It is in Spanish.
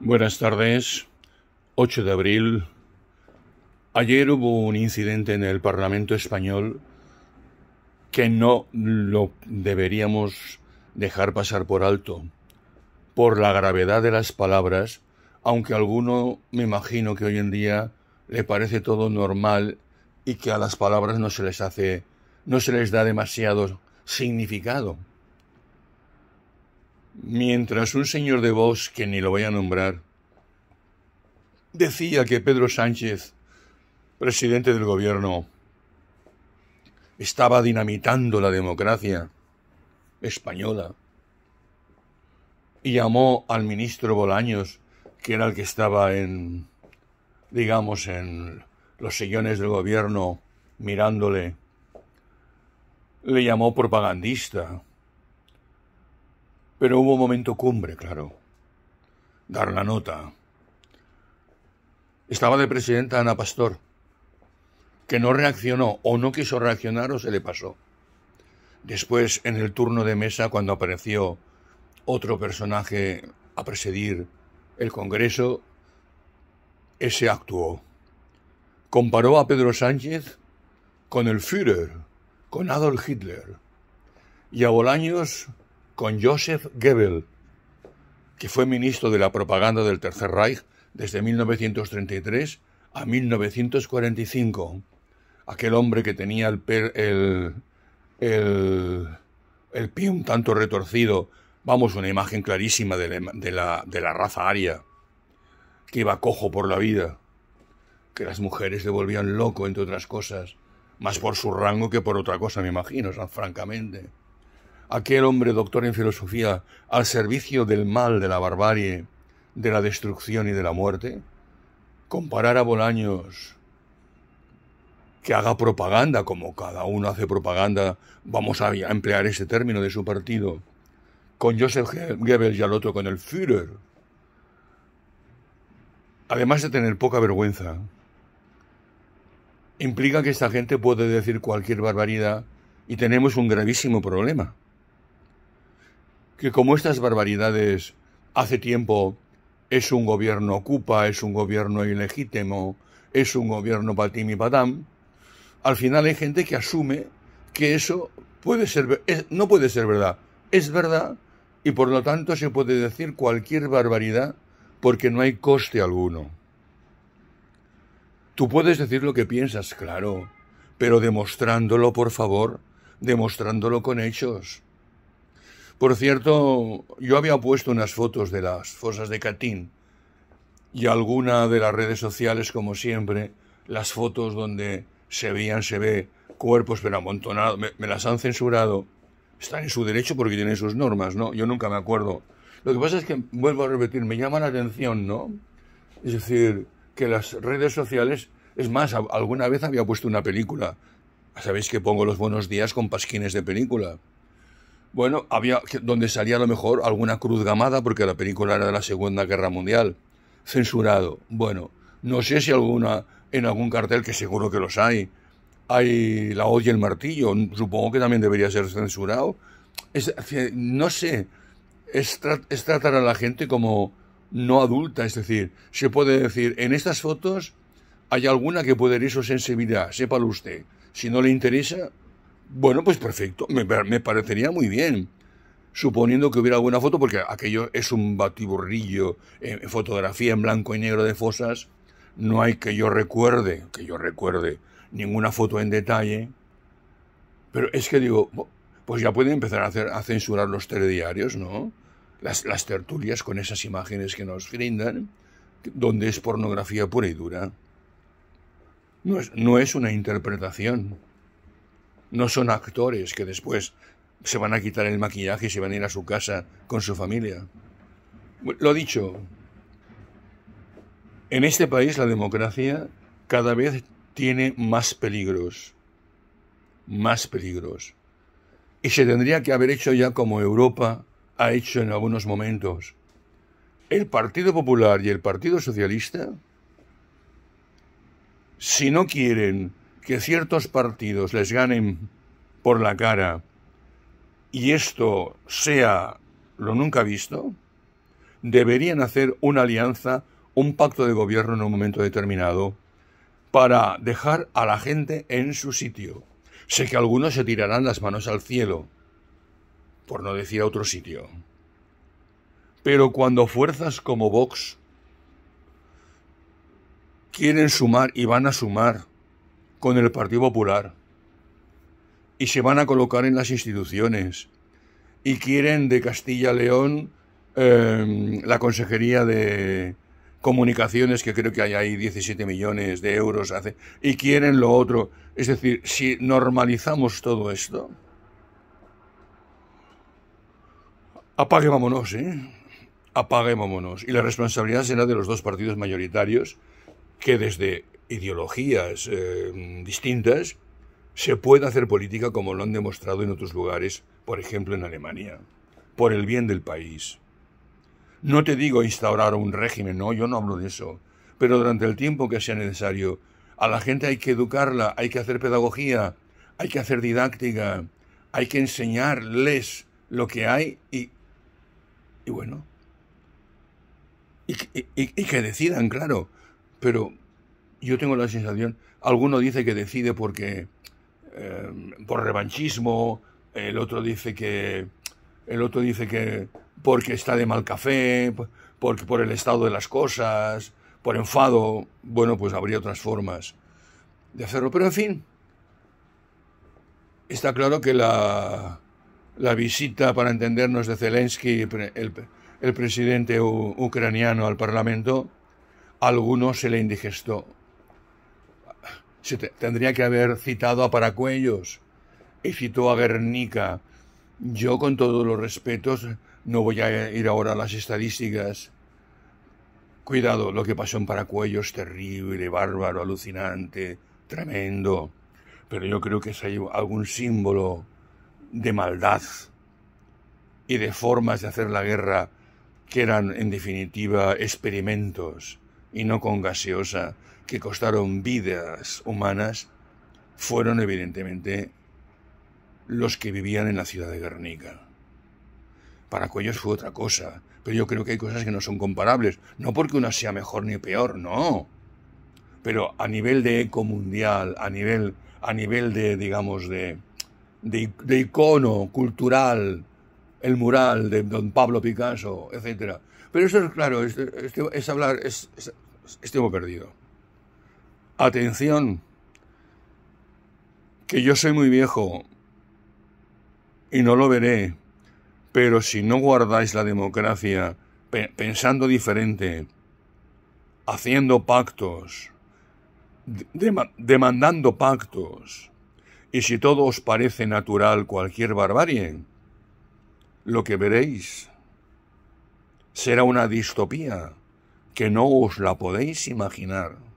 Buenas tardes, 8 de abril. Ayer hubo un incidente en el Parlamento español que no lo deberíamos dejar pasar por alto, por la gravedad de las palabras, aunque a alguno me imagino que hoy en día le parece todo normal y que a las palabras no se les hace, no se les da demasiado significado mientras un señor de voz, que ni lo voy a nombrar, decía que Pedro Sánchez, presidente del gobierno, estaba dinamitando la democracia española y llamó al ministro Bolaños, que era el que estaba en, digamos, en los sillones del gobierno mirándole, le llamó propagandista pero hubo un momento cumbre, claro. Dar la nota. Estaba de presidenta Ana Pastor, que no reaccionó o no quiso reaccionar o se le pasó. Después, en el turno de mesa, cuando apareció otro personaje a presidir el Congreso, ese actuó. Comparó a Pedro Sánchez con el Führer, con Adolf Hitler, y a Bolaños con Joseph Goebbels, que fue ministro de la propaganda del Tercer Reich desde 1933 a 1945. Aquel hombre que tenía el, el, el, pie un tanto retorcido, vamos, una imagen clarísima de la, de, la, raza aria, que iba cojo por la vida, que las mujeres le volvían loco, entre otras cosas, más por su rango que por otra cosa, me imagino, francamente aquel hombre doctor en filosofía, al servicio del mal, de la barbarie, de la destrucción y de la muerte? ¿Comparar a Bolaños que haga propaganda, como cada uno hace propaganda, vamos a emplear ese término de su partido, con Joseph Goebbels y al otro con el Führer? Además de tener poca vergüenza, implica que esta gente puede decir cualquier barbaridad y tenemos un gravísimo problema que como estas barbaridades hace tiempo es un gobierno ocupa, es un gobierno ilegítimo, es un gobierno patim y patam, al final hay gente que asume que eso puede ser, no puede ser verdad, es verdad y por lo tanto se puede decir cualquier barbaridad porque no hay coste alguno. Tú puedes decir lo que piensas, claro, pero demostrándolo, por favor, demostrándolo con hechos. Por cierto, yo había puesto unas fotos de las fosas de Catín y alguna de las redes sociales, como siempre, las fotos donde se veían, se ve cuerpos pero amontonados, me, las han censurado. Están en su derecho porque tienen sus normas, ¿no? Yo nunca me acuerdo. Lo que pasa es que, vuelvo a repetir, me llama la atención, ¿no? Es decir, que las redes sociales, es más, alguna vez había puesto una película. Sabéis que pongo los buenos días con pasquines de película. Bueno, había donde salía a lo mejor alguna cruz gamada porque la película era de la Segunda Guerra Mundial. Censurado. Bueno, no sé si alguna en algún cartel que seguro que los hay. Hay la olla y el martillo, supongo que también debería ser censurado. no sé, es, tratar a la gente como no adulta, es decir, se puede decir, en estas fotos hay alguna que puede herir su sensibilidad, sépalo usted. Si no le interesa, bueno, pues perfecto, me, parecería muy bien suponiendo que hubiera alguna foto, porque aquello es un batiburrillo en fotografía en blanco y negro de fosas. No hay que yo recuerde, que yo recuerde ninguna foto en detalle. Pero es que digo, pues ya pueden empezar a, hacer, a censurar los telediarios, ¿no? Las, tertulias con esas imágenes que nos brindan, donde es pornografía pura y dura. No es, no es una interpretación. No son actores que después se van a quitar el maquillaje y se van a ir a su casa con su familia. Lo dicho, en este país la democracia cada vez tiene más peligros, más peligros. Y se tendría que haber hecho ya como Europa ha hecho en algunos momentos. El Partido Popular y el Partido Socialista, si no quieren que ciertos partidos les ganen por la cara y esto sea lo nunca visto, deberían hacer una alianza, un pacto de gobierno en un momento determinado para dejar a la gente en su sitio. Sé que algunos se tirarán las manos al cielo, por no decir a otro sitio. Pero cuando fuerzas como Vox quieren sumar y van a sumar con el Partido Popular y se van a colocar en las instituciones y quieren de Castilla-León em, la Consejería de Comunicaciones, que creo que hay ahí 17 millones de euros, hace, y quieren lo otro. Es decir, si normalizamos todo esto, apaguémonos, vámonos, ¿eh? Y la responsabilidad será de los dos partidos mayoritarios que desde ideologías eh, distintas, se puede hacer política como lo han demostrado en otros lugares, por ejemplo en Alemania, por el bien del país. No te digo instaurar un régimen, no, yo no hablo de eso, pero durante el tiempo que sea necesario, a la gente hay que educarla, hay que hacer pedagogía, hay que hacer didáctica, hay que enseñarles lo que hay y, y bueno, y que decidan, claro, pero yo tengo la sensación, alguno dice que decide porque eh, por revanchismo, el otro dice que el otro dice que porque está de mal café, por el estado de las cosas, por enfado, bueno, pues habría otras formas de hacerlo, pero en fin, está claro que la, la visita para entendernos de Zelensky, el, el presidente ucraniano al Parlamento, a algunos se le indigestó tendría que haber citado a Paracuellos y citó a Guernica. Yo, con todos los respetos, no voy a ir ahora a las estadísticas. Cuidado, lo que pasó en Paracuellos, terrible, bárbaro, alucinante, tremendo. Pero yo creo que es algún símbolo de maldad y de formas de hacer la guerra que eran, en definitiva, experimentos y no con gaseosa que costaron vidas humanas fueron evidentemente los que vivían en la ciudad de Guernica. Para Cuellos fue otra cosa, pero yo creo que hay cosas que no son comparables, no porque una sea mejor ni peor, no. Pero a nivel de eco mundial, a nivel, a nivel de, digamos, de, de, icono cultural, el mural de don Pablo Picasso, etcétera, pero eso es claro, es, hablar, estoy perdido. Atención, que yo soy muy viejo y no lo veré, pero si no guardáis la democracia pensando diferente, haciendo pactos, demandando pactos, y si todo os parece natural cualquier barbarie, lo que veréis será una distopía que no os la podéis imaginar.